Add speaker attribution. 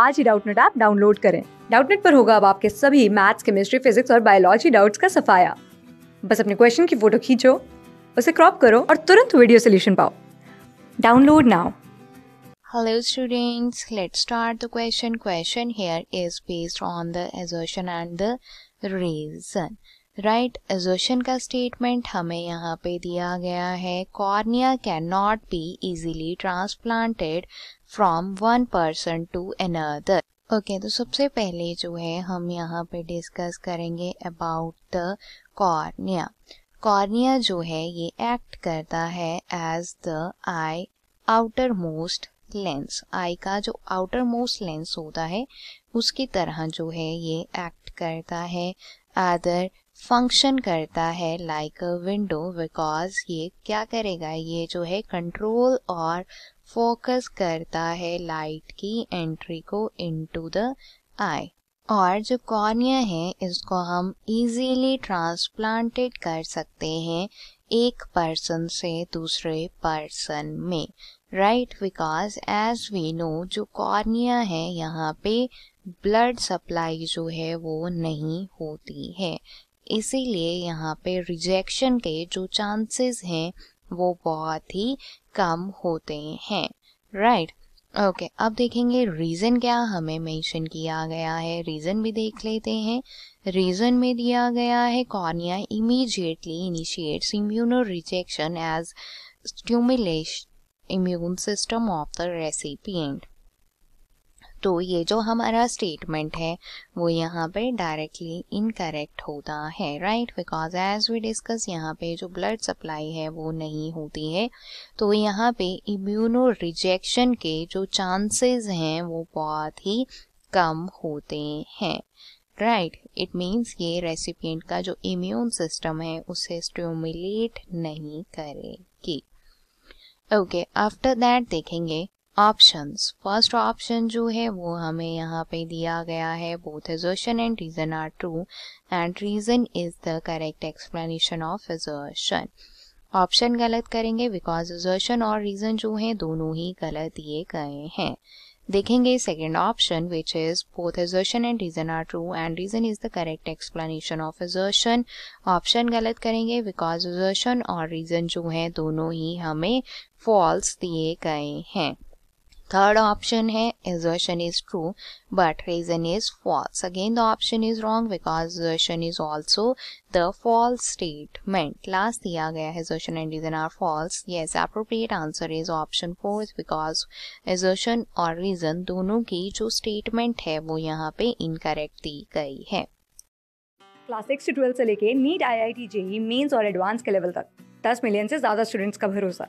Speaker 1: आज ही Doubtnut app download करें डाउटनेट पर होगा अब आपके सभी मैथ्स केमिस्ट्री फिजिक्स और बायोलॉजी डाउट्स का सफाया बस अपने क्वेश्चन की फोटो खींचो उसे क्रॉप करो और तुरंत वीडियो सोल्यूशन पाओ download now
Speaker 2: Hello students, let's start the question. Question here is based on the assertion and the reason. Right right, assertion का स्टेटमेंट हमें यहाँ पे दिया गया है cornea can not be easily transplanted from one person to another okay तो सबसे पहले जो है हम यहाँ पे डिस्कस करेंगे अबाउट द कॉर्निया कॉर्निया जो है ये एक्ट करता है as the eye outermost lens eye का जो आउटर मोस्ट लेंस होता है उसकी तरह जो है ये एक्ट करता है अदर फंक्शन करता है लाइक अ विंडो बिकॉज ये क्या करेगा ये जो है कंट्रोल और फोकस करता है लाइट की एंट्री को इनटू द आई और जो कॉर्निया है इसको हम इजीली ट्रांसप्लांटेड कर सकते हैं एक पर्सन से दूसरे पर्सन में right because as we know जो कॉर्निया है यहाँ पे ब्लड सप्लाई जो है वो नहीं होती है इसीलिए यहाँ पे रिजेक्शन के जो चांसेस हैं वो बहुत ही कम होते हैं राइट right? ओके okay, अब देखेंगे रीज़न क्या हमें मेंशन किया गया है रीज़न भी देख लेते हैं रीज़न में दिया गया है cornea immediately initiates immuno rejection as stimulates immune system of the recipient तो ये जो हमारा स्टेटमेंट है वो यहाँ पे डायरेक्टली इनकरेक्ट होता है right because as we discuss यहाँ पे जो ब्लड सप्लाई है वो नहीं होती है तो यहाँ पे इम्यूनो रिजेक्शन के जो चांसेस हैं वो बहुत ही कम होते हैं राइट इट मीन्स ये रेसिपियंट का जो इम्यून सिस्टम है उसे स्टिमुलेट नहीं करेगी ओके आफ्टर दैट देखेंगे ऑप्शंस फर्स्ट ऑप्शन जो है वो हमें यहाँ पे दिया गया है both assertion and reason are true and reason is the correct explanation of assertion option गलत करेंगे बिकॉज एजर्शन और रीजन जो है दोनों ही गलत दिए गए हैं देखेंगे second option which is both assertion and reason are true and reason is the correct explanation of assertion option गलत करेंगे बिकॉज एजर्शन और रीजन जो है दोनों ही हमें फॉल्स दिए गए हैं थर्ड ऑप्शन है assertion is true but reason is false again the option is wrong because is also the false statement last दिया गया है assertion and reason are false yes appropriate answer is option fourth because assertion और reason दोनों की जो statement है वो यहाँ पे इनकरेक्ट दी गई है
Speaker 1: क्लासिक्स ट्वेल्थ से लेके NEET I I T JEE mains और एडवांस के लेवल तक दस मिलियन से ज्यादा स्टूडेंट्स का भरोसा